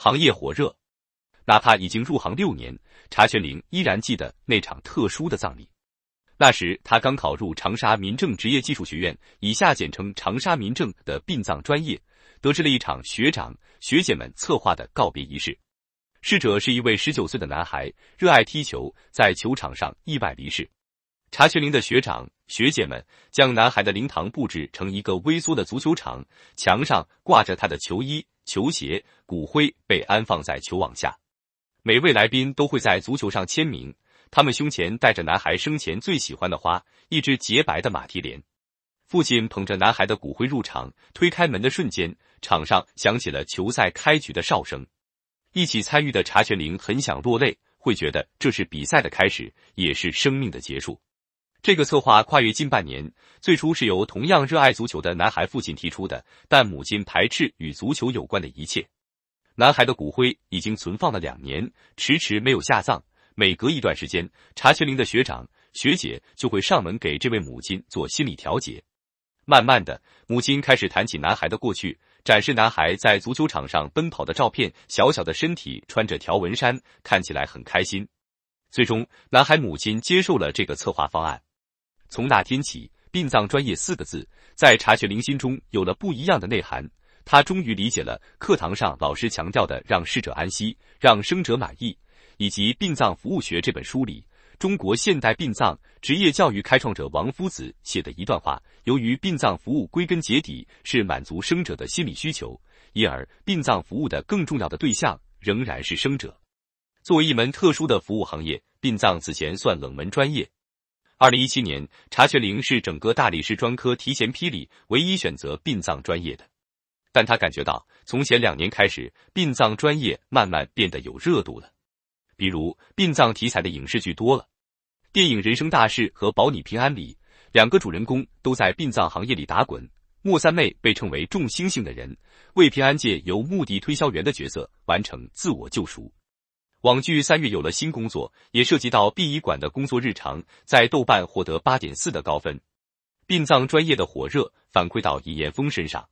行业火热，哪怕已经入行六年，查玄龄依然记得那场特殊的葬礼。那时他刚考入长沙民政职业技术学院（以下简称长沙民政）的殡葬专业，得知了一场学长学姐们策划的告别仪式。逝者是一位十九岁的男孩，热爱踢球，在球场上意外离世。查学玲的学长学姐们将男孩的灵堂布置成一个微缩的足球场，墙上挂着他的球衣。球鞋、骨灰被安放在球网下，每位来宾都会在足球上签名。他们胸前带着男孩生前最喜欢的花，一只洁白的马蹄莲。父亲捧着男孩的骨灰入场，推开门的瞬间，场上响起了球赛开局的哨声。一起参与的查全玲很想落泪，会觉得这是比赛的开始，也是生命的结束。这个策划跨越近半年，最初是由同样热爱足球的男孩父亲提出的，但母亲排斥与足球有关的一切。男孩的骨灰已经存放了两年，迟迟没有下葬。每隔一段时间，查学龄的学长学姐就会上门给这位母亲做心理调节。慢慢的，母亲开始谈起男孩的过去，展示男孩在足球场上奔跑的照片，小小的身体穿着条纹衫，看起来很开心。最终，男孩母亲接受了这个策划方案。从那天起，“殡葬专业”四个字在查学玲心中有了不一样的内涵。他终于理解了课堂上老师强调的“让逝者安息，让生者满意”，以及《殡葬服务学》这本书里，中国现代殡葬职业教育开创者王夫子写的一段话：“由于殡葬服务归根结底是满足生者的心理需求，因而殡葬服务的更重要的对象仍然是生者。”作为一门特殊的服务行业，殡葬此前算冷门专业。二零一七年，查学玲是整个大理市专科提前批里唯一选择殡葬专业的，但他感觉到，从前两年开始，殡葬专业慢慢变得有热度了。比如，殡葬题材的影视剧多了，电影《人生大事》和《保你平安》里，两个主人公都在殡葬行业里打滚。莫三妹被称为“重星星”的人，为平安界由墓地推销员的角色完成自我救赎。网剧三月有了新工作，也涉及到殡仪馆的工作日常，在豆瓣获得八点四的高分。殡葬专业的火热反馈到尹彦峰身上，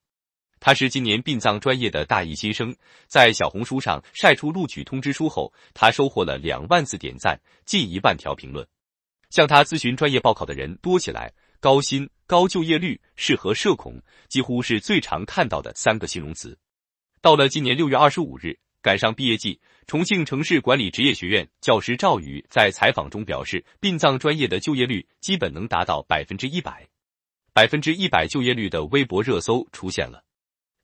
他是今年殡葬专业的大一新生，在小红书上晒出录取通知书后，他收获了两万次点赞，近一万条评论。向他咨询专业报考的人多起来，高薪、高就业率、适合社恐，几乎是最常看到的三个形容词。到了今年六月二十五日。赶上毕业季，重庆城市管理职业学院教师赵宇在采访中表示，殡葬专业的就业率基本能达到百分之一百。百分之一百就业率的微博热搜出现了。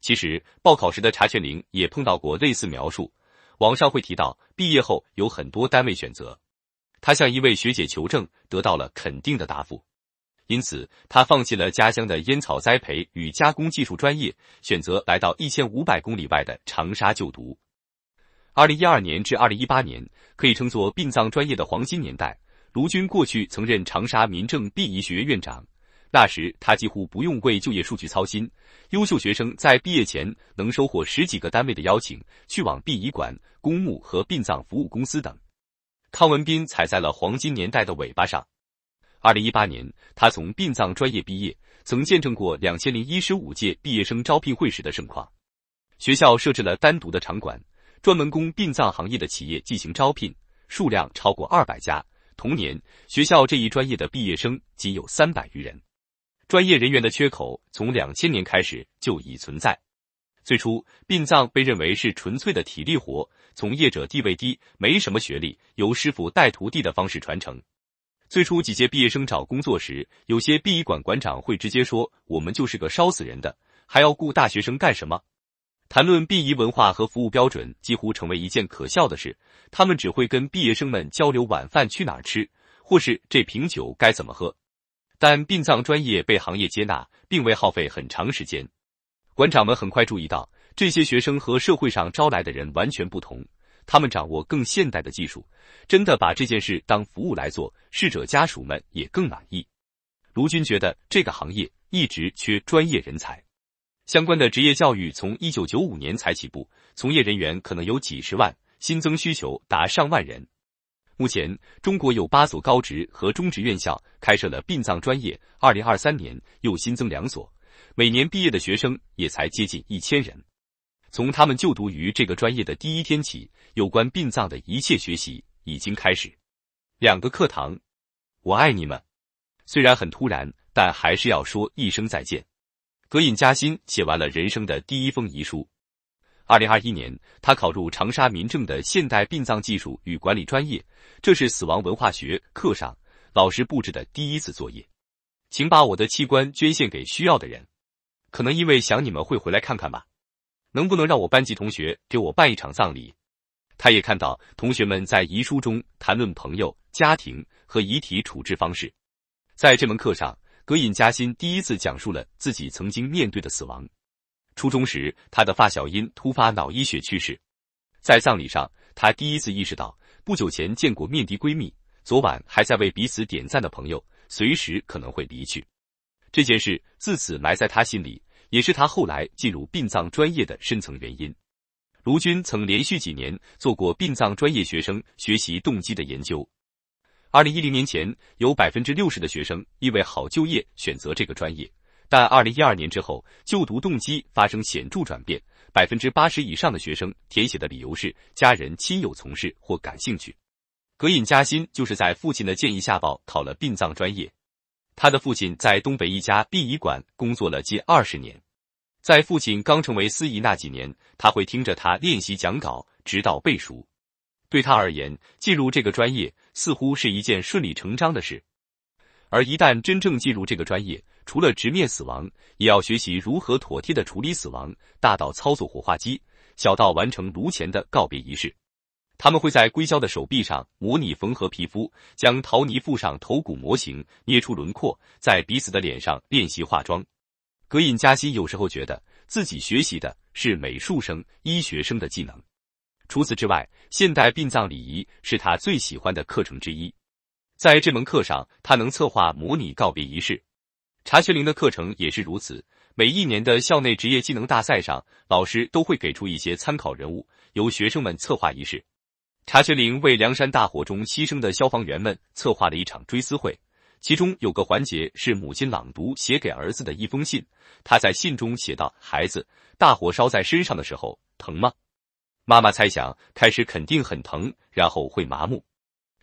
其实报考时的查全玲也碰到过类似描述，网上会提到毕业后有很多单位选择。他向一位学姐求证，得到了肯定的答复。因此，他放弃了家乡的烟草栽培与加工技术专业，选择来到一千五百公里外的长沙就读。二零一二年至二零一八年可以称作殡葬专业的黄金年代。卢军过去曾任长沙民政殡仪学院院长，那时他几乎不用为就业数据操心。优秀学生在毕业前能收获十几个单位的邀请，去往殡仪馆、公墓和殡葬服务公司等。康文斌踩在了黄金年代的尾巴上。二零一八年，他从殡葬专业毕业，曾见证过两千零一十五届毕业生招聘会时的盛况。学校设置了单独的场馆。专门供殡葬行业的企业进行招聘，数量超过二百家。同年，学校这一专业的毕业生仅有三百余人。专业人员的缺口从两千年开始就已存在。最初，殡葬被认为是纯粹的体力活，从业者地位低，没什么学历，由师傅带徒弟的方式传承。最初几届毕业生找工作时，有些殡仪馆馆长会直接说：“我们就是个烧死人的，还要雇大学生干什么？”谈论殡仪文化和服务标准几乎成为一件可笑的事，他们只会跟毕业生们交流晚饭去哪儿吃，或是这瓶酒该怎么喝。但殡葬专业被行业接纳，并未耗费很长时间。馆长们很快注意到，这些学生和社会上招来的人完全不同，他们掌握更现代的技术，真的把这件事当服务来做，逝者家属们也更满意。卢军觉得，这个行业一直缺专业人才。相关的职业教育从一九九五年才起步，从业人员可能有几十万，新增需求达上万人。目前，中国有八所高职和中职院校开设了殡葬专业，二零二三年又新增两所，每年毕业的学生也才接近一千人。从他们就读于这个专业的第一天起，有关殡葬的一切学习已经开始。两个课堂，我爱你们。虽然很突然，但还是要说一声再见。何印嘉欣写完了人生的第一封遗书。二零二一年，他考入长沙民政的现代殡葬技术与管理专业，这是死亡文化学课上老师布置的第一次作业：“请把我的器官捐献给需要的人。”可能因为想你们会回来看看吧，能不能让我班级同学给我办一场葬礼？他也看到同学们在遗书中谈论朋友、家庭和遗体处置方式，在这门课上。葛隐加薪第一次讲述了自己曾经面对的死亡。初中时，他的发小因突发脑溢血去世。在葬礼上，他第一次意识到，不久前见过面的闺蜜，昨晚还在为彼此点赞的朋友，随时可能会离去。这件事自此埋在他心里，也是他后来进入殡葬专业的深层原因。卢军曾连续几年做过殡葬专业学生学习动机的研究。二零一零年前，有百分之六十的学生因为好就业选择这个专业，但二零一二年之后，就读动机发生显著转变，百分之八十以上的学生填写的理由是家人亲友从事或感兴趣。葛颖嘉欣就是在父亲的建议下报考了殡葬专业，他的父亲在东北一家殡仪馆工作了近二十年，在父亲刚成为司仪那几年，他会听着他练习讲稿，直到背熟。对他而言，进入这个专业。似乎是一件顺理成章的事，而一旦真正进入这个专业，除了直面死亡，也要学习如何妥帖的处理死亡，大到操作火化机，小到完成炉前的告别仪式。他们会在硅胶的手臂上模拟缝合皮肤，将陶泥附上头骨模型，捏出轮廓，在彼此的脸上练习化妆。格隐加西有时候觉得自己学习的是美术生、医学生的技能。除此之外，现代殡葬礼仪是他最喜欢的课程之一。在这门课上，他能策划模拟告别仪式。查学林的课程也是如此。每一年的校内职业技能大赛上，老师都会给出一些参考人物，由学生们策划仪式。查学林为梁山大火中牺牲的消防员们策划了一场追思会，其中有个环节是母亲朗读写给儿子的一封信。他在信中写道：“孩子，大火烧在身上的时候，疼吗？”妈妈猜想，开始肯定很疼，然后会麻木。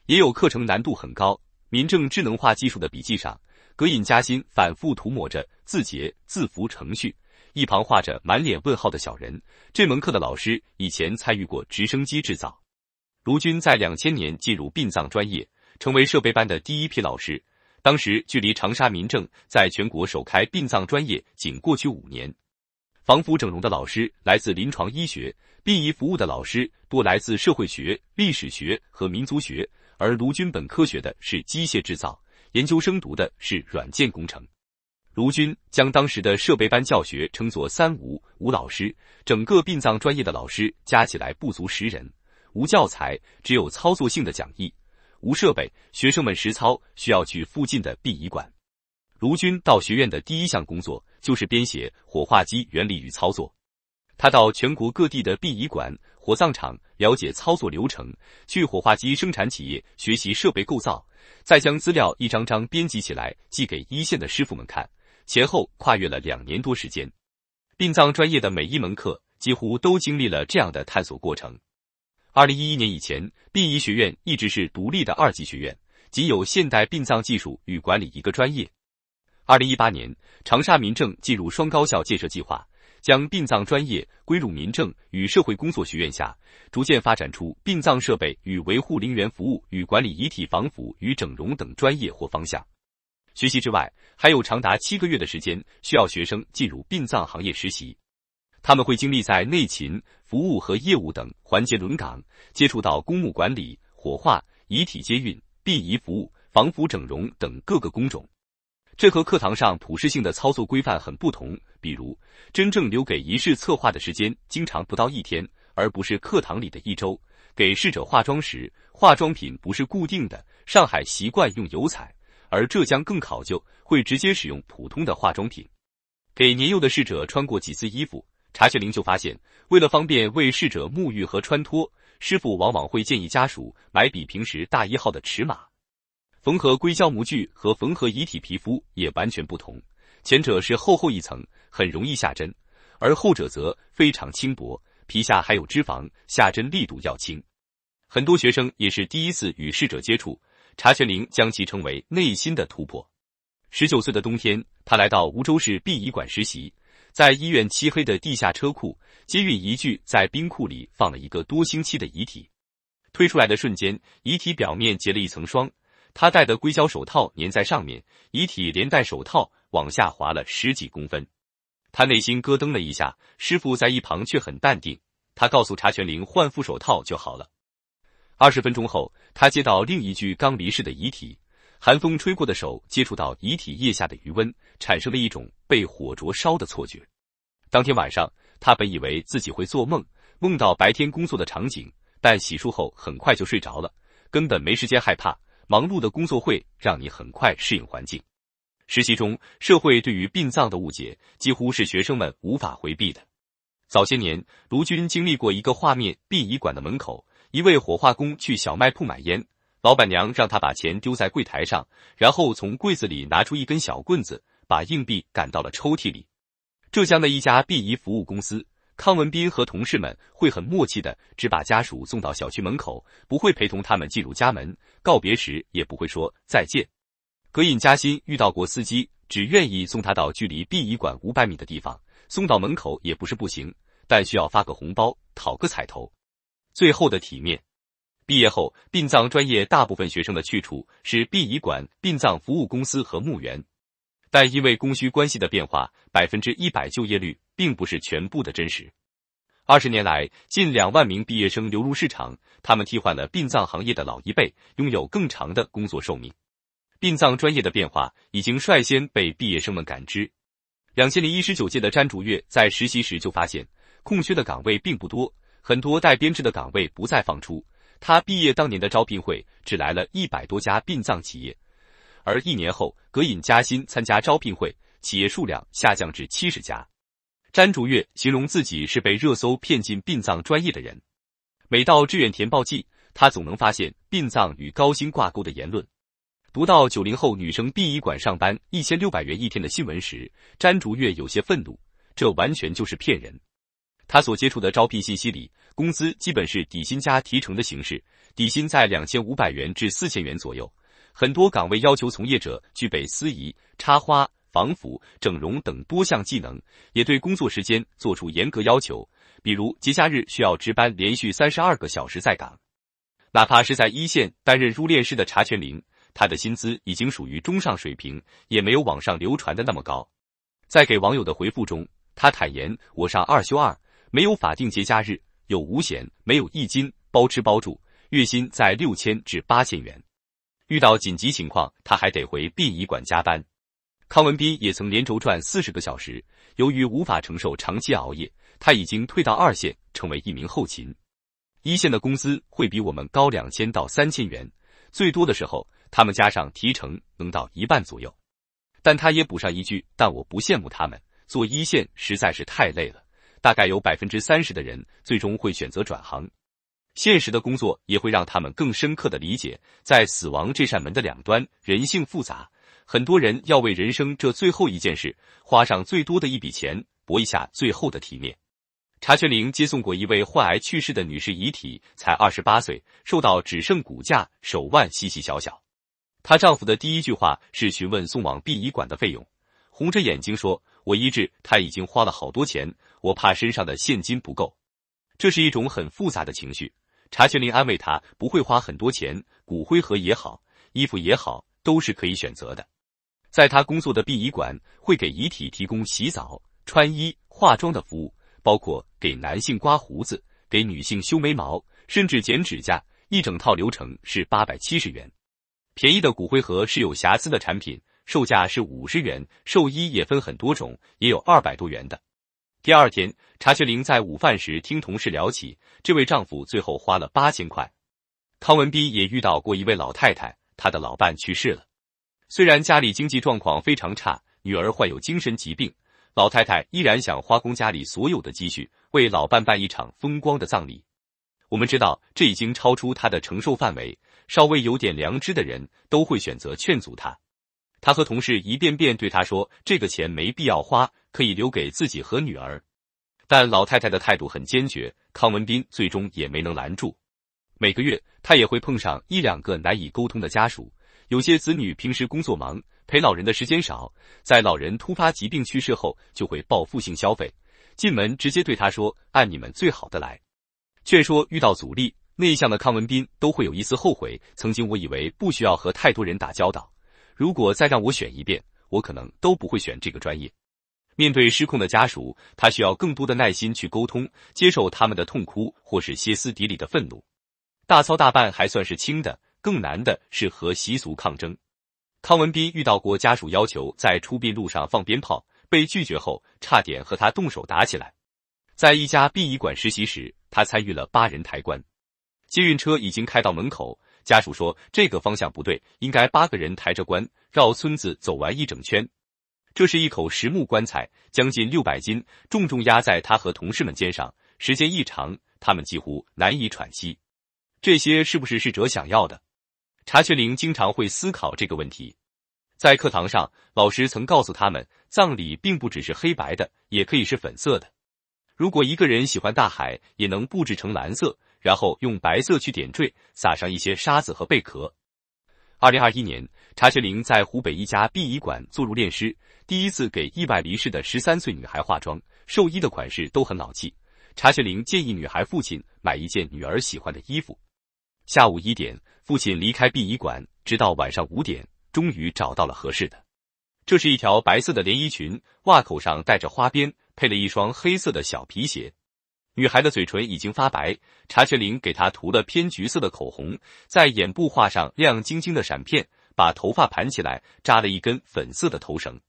也有课程难度很高。民政智能化技术的笔记上，葛引加薪反复涂抹着字节、字符、程序，一旁画着满脸问号的小人。这门课的老师以前参与过直升机制造。卢军在两千年进入殡葬专业，成为设备班的第一批老师。当时距离长沙民政在全国首开殡葬专业，仅过去五年。防腐整容的老师来自临床医学，殡仪服务的老师多来自社会学、历史学和民族学，而卢军本科学的是机械制造，研究生读的是软件工程。卢军将当时的设备班教学称作“三无”，无老师，整个殡葬专业的老师加起来不足十人，无教材，只有操作性的讲义，无设备，学生们实操需要去附近的殡仪馆。卢军到学院的第一项工作就是编写火化机原理与操作。他到全国各地的殡仪馆、火葬场了解操作流程，去火化机生产企业学习设备构造，再将资料一张张编辑起来寄给一线的师傅们看，前后跨越了两年多时间。殡葬专业的每一门课几乎都经历了这样的探索过程。二零一一年以前，殡仪学院一直是独立的二级学院，仅有现代殡葬技术与管理一个专业。二零一八年，长沙民政进入双高校建设计划，将殡葬专业归入民政与社会工作学院下，逐渐发展出殡葬设备与维护、陵园服务与管理、遗体防腐与整容等专业或方向。学习之外，还有长达七个月的时间需要学生进入殡葬行业实习，他们会经历在内勤、服务和业务等环节轮岗，接触到公墓管理、火化、遗体接运、殡仪服务、防腐、整容等各个工种。这和课堂上普适性的操作规范很不同，比如真正留给仪式策划的时间经常不到一天，而不是课堂里的一周。给逝者化妆时，化妆品不是固定的，上海习惯用油彩，而浙江更考究，会直接使用普通的化妆品。给年幼的逝者穿过几次衣服，查学玲就发现，为了方便为逝者沐浴和穿脱，师傅往往会建议家属买比平时大一号的尺码。缝合硅胶模具和缝合遗体皮肤也完全不同，前者是厚厚一层，很容易下针，而后者则非常轻薄，皮下还有脂肪，下针力度要轻。很多学生也是第一次与逝者接触，查全玲将其称为内心的突破。十九岁的冬天，他来到梧州市殡仪馆实习，在医院漆黑的地下车库接运一具，在冰库里放了一个多星期的遗体，推出来的瞬间，遗体表面结了一层霜。他戴的硅胶手套粘在上面，遗体连带手套往下滑了十几公分。他内心咯噔了一下，师傅在一旁却很淡定。他告诉查全玲，换副手套就好了。二十分钟后，他接到另一具刚离世的遗体，寒风吹过的手接触到遗体腋下的余温，产生了一种被火灼烧的错觉。当天晚上，他本以为自己会做梦，梦到白天工作的场景，但洗漱后很快就睡着了，根本没时间害怕。忙碌的工作会让你很快适应环境。实习中，社会对于殡葬的误解几乎是学生们无法回避的。早些年，卢军经历过一个画面：殡仪馆的门口，一位火化工去小卖铺买烟，老板娘让他把钱丢在柜台上，然后从柜子里拿出一根小棍子，把硬币赶到了抽屉里。浙江的一家殡仪服务公司。康文斌和同事们会很默契的，只把家属送到小区门口，不会陪同他们进入家门。告别时也不会说再见。葛引嘉欣遇到过司机，只愿意送他到距离殡仪馆五百米的地方。送到门口也不是不行，但需要发个红包，讨个彩头，最后的体面。毕业后，殡葬专业大部分学生的去处是殡仪馆、殡葬服务公司和墓园，但因为供需关系的变化，百分之一百就业率。并不是全部的真实。二十年来，近两万名毕业生流入市场，他们替换了殡葬行业的老一辈，拥有更长的工作寿命。殡葬专业的变化已经率先被毕业生们感知。两千零一十九届的詹竹月在实习时就发现，空缺的岗位并不多，很多带编制的岗位不再放出。他毕业当年的招聘会只来了一百多家殡葬企业，而一年后，葛引加薪参加招聘会，企业数量下降至七十家。詹竹月形容自己是被热搜骗进殡葬专业的人。每到志愿填报季，他总能发现殡葬与高薪挂钩的言论。读到九零后女生殡仪馆上班一千六百元一天的新闻时，詹竹月有些愤怒，这完全就是骗人。他所接触的招聘信息里，工资基本是底薪加提成的形式，底薪在两千五百元至四千元左右。很多岗位要求从业者具备司仪、插花。防腐、整容等多项技能，也对工作时间做出严格要求。比如节假日需要值班，连续三十二个小时在岗。哪怕是在一线担任入殓师的查全林，他的薪资已经属于中上水平，也没有网上流传的那么高。在给网友的回复中，他坦言：“我上二休二，没有法定节假日，有五险，没有一金，包吃包住，月薪在六千至八千元。遇到紧急情况，他还得回殡仪馆加班。”康文斌也曾连轴转四十个小时，由于无法承受长期熬夜，他已经退到二线，成为一名后勤。一线的工资会比我们高两千到三千元，最多的时候他们加上提成能到一半左右。但他也补上一句：“但我不羡慕他们，做一线实在是太累了，大概有百分之三十的人最终会选择转行。现实的工作也会让他们更深刻的理解，在死亡这扇门的两端，人性复杂。”很多人要为人生这最后一件事花上最多的一笔钱，搏一下最后的体面。查全玲接送过一位患癌去世的女士，遗体才二十八岁，瘦到只剩骨架，手腕细细小小。她丈夫的第一句话是询问送往殡仪馆的费用，红着眼睛说：“我医治她已经花了好多钱，我怕身上的现金不够。”这是一种很复杂的情绪。查全玲安慰她：“不会花很多钱，骨灰盒也好，衣服也好，都是可以选择的。”在他工作的殡仪馆，会给遗体提供洗澡、穿衣、化妆的服务，包括给男性刮胡子、给女性修眉毛，甚至剪指甲。一整套流程是八百七十元。便宜的骨灰盒是有瑕疵的产品，售价是五十元。寿衣也分很多种，也有二百多元的。第二天，查学玲在午饭时听同事聊起，这位丈夫最后花了八千块。康文斌也遇到过一位老太太，她的老伴去世了。虽然家里经济状况非常差，女儿患有精神疾病，老太太依然想花光家里所有的积蓄，为老伴办一场风光的葬礼。我们知道这已经超出她的承受范围，稍微有点良知的人都会选择劝阻她。他和同事一遍遍对她说，这个钱没必要花，可以留给自己和女儿。但老太太的态度很坚决，康文斌最终也没能拦住。每个月他也会碰上一两个难以沟通的家属。有些子女平时工作忙，陪老人的时间少，在老人突发疾病去世后，就会报复性消费，进门直接对他说：“按你们最好的来。”劝说遇到阻力，内向的康文斌都会有一丝后悔。曾经我以为不需要和太多人打交道，如果再让我选一遍，我可能都不会选这个专业。面对失控的家属，他需要更多的耐心去沟通，接受他们的痛哭或是歇斯底里的愤怒。大操大办还算是轻的。更难的是和习俗抗争。康文斌遇到过家属要求在出殡路上放鞭炮，被拒绝后差点和他动手打起来。在一家殡仪馆实习时，他参与了八人抬棺。接运车已经开到门口，家属说这个方向不对，应该八个人抬着棺绕村子走完一整圈。这是一口实木棺材，将近六百斤，重重压在他和同事们肩上，时间一长，他们几乎难以喘息。这些是不是逝者想要的？查学玲经常会思考这个问题，在课堂上，老师曾告诉他们，葬礼并不只是黑白的，也可以是粉色的。如果一个人喜欢大海，也能布置成蓝色，然后用白色去点缀，撒上一些沙子和贝壳。二零二一年，查学玲在湖北一家殡仪馆做入殓师，第一次给意外离世的十三岁女孩化妆，寿衣的款式都很老气。查学玲建议女孩父亲买一件女儿喜欢的衣服。下午一点，父亲离开殡仪馆，直到晚上五点，终于找到了合适的。这是一条白色的连衣裙，袜口上带着花边，配了一双黑色的小皮鞋。女孩的嘴唇已经发白，查雀玲给她涂了偏橘色的口红，在眼部画上亮晶晶的闪片，把头发盘起来，扎了一根粉色的头绳。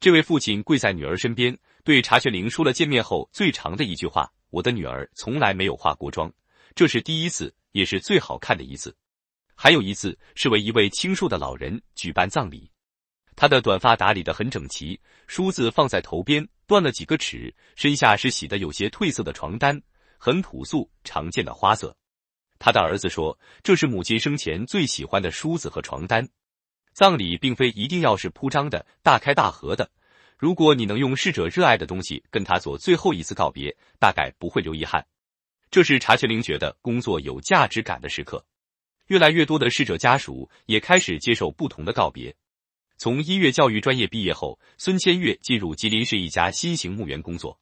这位父亲跪在女儿身边，对查雀玲说了见面后最长的一句话：“我的女儿从来没有化过妆，这是第一次。”也是最好看的一次，还有一次是为一位清瘦的老人举办葬礼，他的短发打理的很整齐，梳子放在头边，断了几个齿，身下是洗的有些褪色的床单，很朴素常见的花色。他的儿子说，这是母亲生前最喜欢的梳子和床单。葬礼并非一定要是铺张的大开大合的，如果你能用逝者热爱的东西跟他做最后一次告别，大概不会留遗憾。这是查学玲觉得工作有价值感的时刻，越来越多的逝者家属也开始接受不同的告别。从音乐教育专业毕业后，孙千月进入吉林市一家新型墓园工作。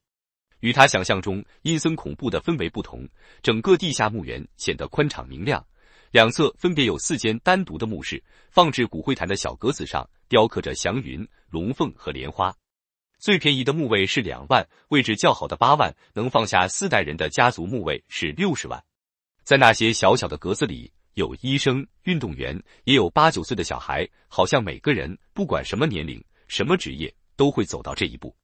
与他想象中阴森恐怖的氛围不同，整个地下墓园显得宽敞明亮，两侧分别有四间单独的墓室，放置骨灰坛的小格子上雕刻着祥云、龙凤和莲花。最便宜的墓位是两万，位置较好的八万，能放下四代人的家族墓位是六十万。在那些小小的格子里，有医生、运动员，也有八九岁的小孩，好像每个人不管什么年龄、什么职业，都会走到这一步。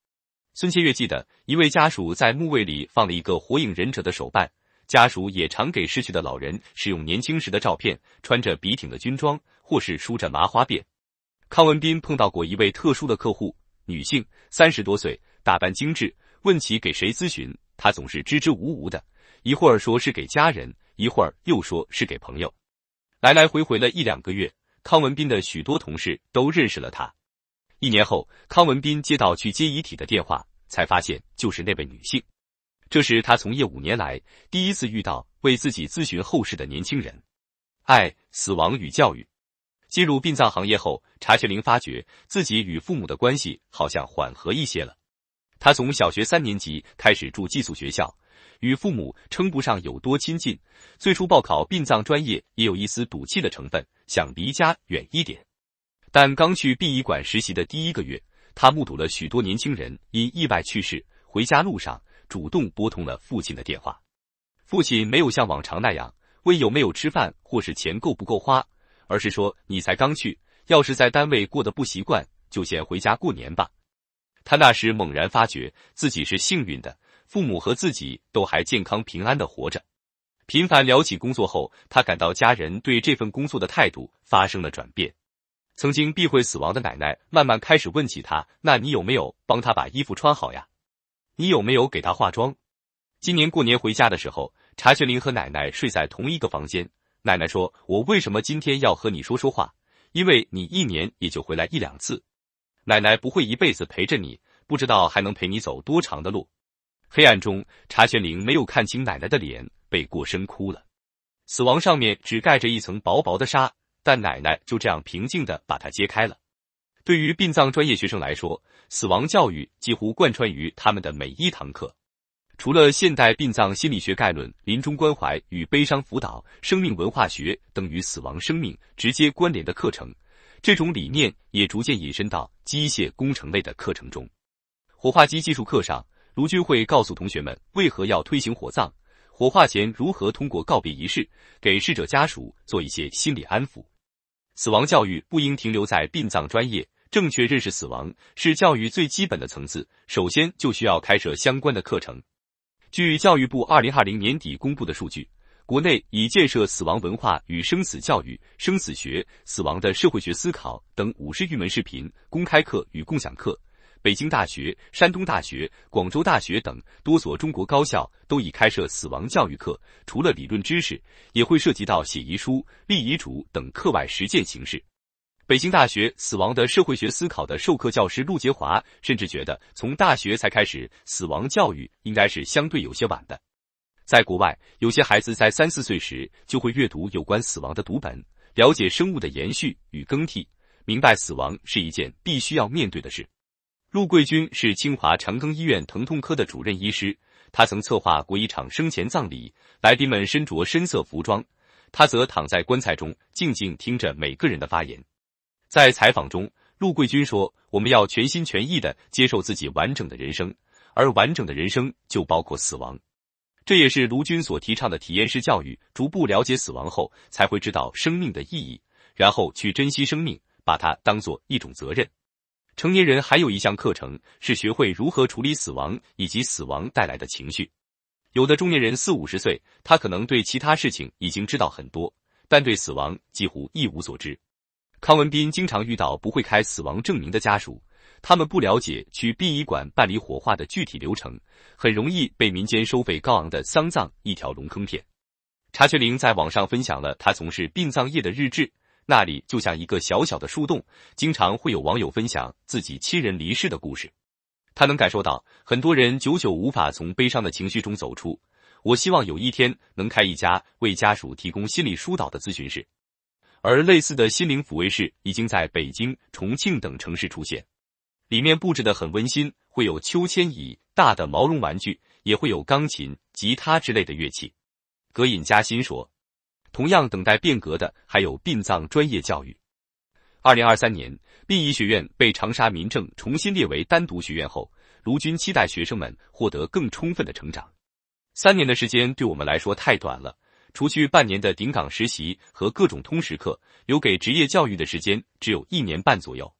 孙千月记得一位家属在墓位里放了一个火影忍者的手办，家属也常给逝去的老人使用年轻时的照片，穿着笔挺的军装，或是梳着麻花辫。康文斌碰到过一位特殊的客户。女性三十多岁，打扮精致。问起给谁咨询，她总是支支吾吾的，一会儿说是给家人，一会儿又说是给朋友。来来回回了一两个月，康文斌的许多同事都认识了她。一年后，康文斌接到去接遗体的电话，才发现就是那位女性。这是他从业五年来第一次遇到为自己咨询后事的年轻人。爱、死亡与教育。进入殡葬行业后，查学玲发觉自己与父母的关系好像缓和一些了。他从小学三年级开始住寄宿学校，与父母称不上有多亲近。最初报考殡葬专业也有一丝赌气的成分，想离家远一点。但刚去殡仪馆实习的第一个月，他目睹了许多年轻人因意外去世，回家路上主动拨通了父亲的电话。父亲没有像往常那样问有没有吃饭或是钱够不够花。而是说你才刚去，要是在单位过得不习惯，就先回家过年吧。他那时猛然发觉自己是幸运的，父母和自己都还健康平安的活着。频繁聊起工作后，他感到家人对这份工作的态度发生了转变。曾经避讳死亡的奶奶，慢慢开始问起他：那你有没有帮他把衣服穿好呀？你有没有给他化妆？今年过年回家的时候，查学林和奶奶睡在同一个房间。奶奶说：“我为什么今天要和你说说话？因为你一年也就回来一两次，奶奶不会一辈子陪着你，不知道还能陪你走多长的路。”黑暗中，查玄灵没有看清奶奶的脸，背过身哭了。死亡上面只盖着一层薄薄的纱，但奶奶就这样平静地把它揭开了。对于殡葬专业学生来说，死亡教育几乎贯穿于他们的每一堂课。除了现代殡葬心理学概论、临终关怀与悲伤辅导、生命文化学等与死亡、生命直接关联的课程，这种理念也逐渐引申到机械工程类的课程中。火化机技术课上，卢军会告诉同学们为何要推行火葬，火化前如何通过告别仪式给逝者家属做一些心理安抚。死亡教育不应停留在殡葬专业，正确认识死亡是教育最基本的层次，首先就需要开设相关的课程。据教育部二零二零年底公布的数据，国内已建设死亡文化与生死教育、生死学、死亡的社会学思考等五十余门视频公开课与共享课。北京大学、山东大学、广州大学等多所中国高校都已开设死亡教育课。除了理论知识，也会涉及到写遗书、立遗嘱等课外实践形式。北京大学《死亡的社会学思考》的授课教师陆杰华甚至觉得，从大学才开始死亡教育应该是相对有些晚的。在国外，有些孩子在三四岁时就会阅读有关死亡的读本，了解生物的延续与更替，明白死亡是一件必须要面对的事。陆桂军是清华长庚医院疼痛科的主任医师，他曾策划过一场生前葬礼，来宾们身着深色服装，他则躺在棺材中，静静听着每个人的发言。在采访中，陆桂军说：“我们要全心全意的接受自己完整的人生，而完整的人生就包括死亡。这也是卢军所提倡的体验式教育，逐步了解死亡后，才会知道生命的意义，然后去珍惜生命，把它当做一种责任。成年人还有一项课程是学会如何处理死亡以及死亡带来的情绪。有的中年人四五十岁，他可能对其他事情已经知道很多，但对死亡几乎一无所知。”康文斌经常遇到不会开死亡证明的家属，他们不了解去殡仪馆办理火化的具体流程，很容易被民间收费高昂的丧葬一条龙坑骗。查学玲在网上分享了他从事殡葬业的日志，那里就像一个小小的树洞，经常会有网友分享自己亲人离世的故事。他能感受到很多人久久无法从悲伤的情绪中走出。我希望有一天能开一家为家属提供心理疏导的咨询室。而类似的心灵抚慰室已经在北京、重庆等城市出现，里面布置的很温馨，会有秋千椅、大的毛绒玩具，也会有钢琴、吉他之类的乐器。葛尹嘉欣说，同样等待变革的还有殡葬专业教育。二零二三年，殡仪学院被长沙民政重新列为单独学院后，卢军期待学生们获得更充分的成长。三年的时间对我们来说太短了。除去半年的顶岗实习和各种通识课，留给职业教育的时间只有一年半左右。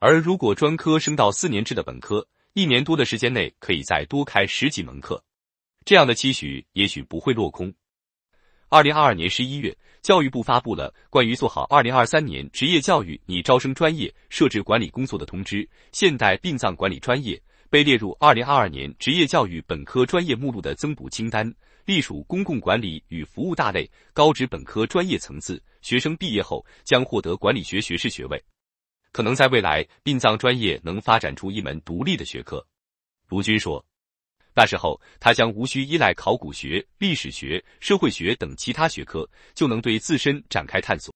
而如果专科升到四年制的本科，一年多的时间内可以再多开十几门课，这样的期许也许不会落空。二零二二年十一月，教育部发布了关于做好二零二三年职业教育拟招生专业设置管理工作的通知，现代殡葬管理专业被列入二零二二年职业教育本科专业目录的增补清单。隶属公共管理与服务大类，高职本科专业层次，学生毕业后将获得管理学学士学位。可能在未来，殡葬专业能发展出一门独立的学科。卢军说，那时候他将无需依赖考古学、历史学、社会学等其他学科，就能对自身展开探索。